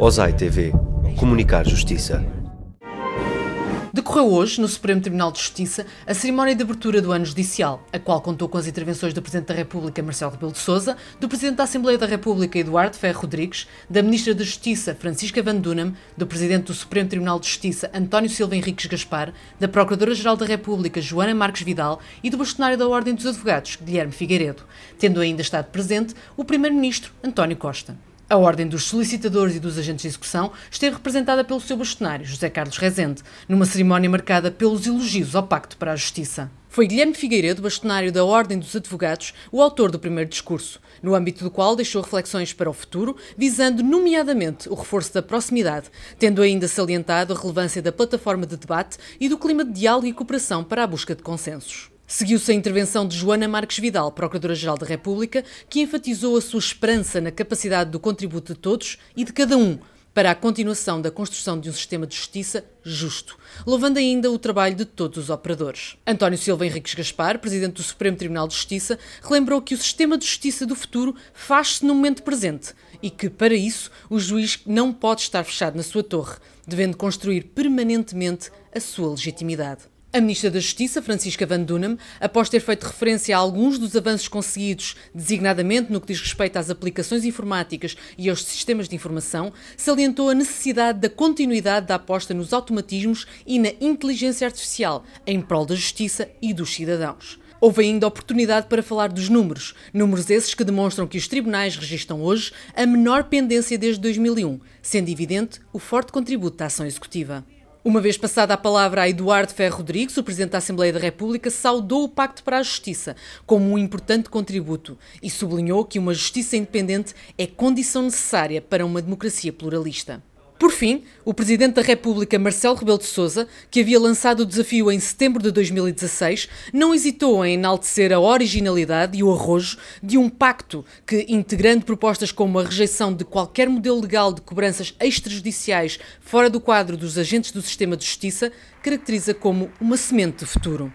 Osai TV. Comunicar Justiça. Decorreu hoje, no Supremo Tribunal de Justiça, a cerimónia de abertura do ano judicial, a qual contou com as intervenções do Presidente da República, Marcelo Rebelo de Sousa, do Presidente da Assembleia da República, Eduardo Ferro Rodrigues, da Ministra da Justiça, Francisca Van Dunham, do Presidente do Supremo Tribunal de Justiça, António Silva Henriques Gaspar, da Procuradora-Geral da República, Joana Marques Vidal, e do Bastonário da Ordem dos Advogados, Guilherme Figueiredo, tendo ainda estado presente o Primeiro-Ministro, António Costa. A Ordem dos Solicitadores e dos Agentes de Execução esteve representada pelo seu bastonário, José Carlos Rezende, numa cerimónia marcada pelos elogios ao Pacto para a Justiça. Foi Guilherme Figueiredo, bastonário da Ordem dos Advogados, o autor do primeiro discurso, no âmbito do qual deixou reflexões para o futuro, visando nomeadamente o reforço da proximidade, tendo ainda salientado a relevância da plataforma de debate e do clima de diálogo e cooperação para a busca de consensos. Seguiu-se a intervenção de Joana Marques Vidal, Procuradora-Geral da República, que enfatizou a sua esperança na capacidade do contributo de todos e de cada um para a continuação da construção de um sistema de justiça justo, louvando ainda o trabalho de todos os operadores. António Silva Henriques Gaspar, presidente do Supremo Tribunal de Justiça, relembrou que o sistema de justiça do futuro faz-se no momento presente e que, para isso, o juiz não pode estar fechado na sua torre, devendo construir permanentemente a sua legitimidade. A Ministra da Justiça, Francisca Van Dunham, após ter feito referência a alguns dos avanços conseguidos, designadamente no que diz respeito às aplicações informáticas e aos sistemas de informação, salientou a necessidade da continuidade da aposta nos automatismos e na inteligência artificial, em prol da justiça e dos cidadãos. Houve ainda oportunidade para falar dos números, números esses que demonstram que os tribunais registram hoje a menor pendência desde 2001, sendo evidente o forte contributo da ação executiva. Uma vez passada a palavra a Eduardo Ferro Rodrigues, o Presidente da Assembleia da República saudou o Pacto para a Justiça como um importante contributo e sublinhou que uma justiça independente é condição necessária para uma democracia pluralista. Por fim, o Presidente da República, Marcelo Rebelo de Sousa, que havia lançado o desafio em setembro de 2016, não hesitou em enaltecer a originalidade e o arrojo de um pacto que, integrando propostas como a rejeição de qualquer modelo legal de cobranças extrajudiciais fora do quadro dos agentes do sistema de justiça, caracteriza como uma semente de futuro.